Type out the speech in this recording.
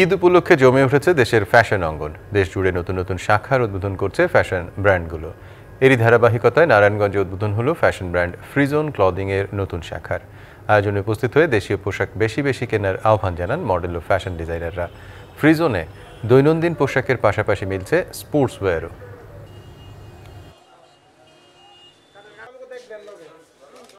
ঈদ উপলক্ষে জমে উঠেছে দেশের ফ্যাশন অঙ্গন দেশ জুড়ে নতুন নতুন শাখার উদ্বোধন করছে ফ্যাশন ব্র্যান্ডগুলো এরই ধারাবাহিকতায় নারায়ণগঞ্জে উদ্বোধন হলো ফ্যাশন ব্র্যান্ড ফ্রিজোন ক্লদিংয়ের নতুন শাখার আয়োজনে উপস্থিত হয়ে দেশীয় পোশাক বেশি বেশি কেনার আহ্বান জানান মডেল ও ফ্যাশন ডিজাইনাররা ফ্রিজোনে দৈনন্দিন পোশাকের পাশাপাশি মিলছে স্পোর্টসওয়্যারও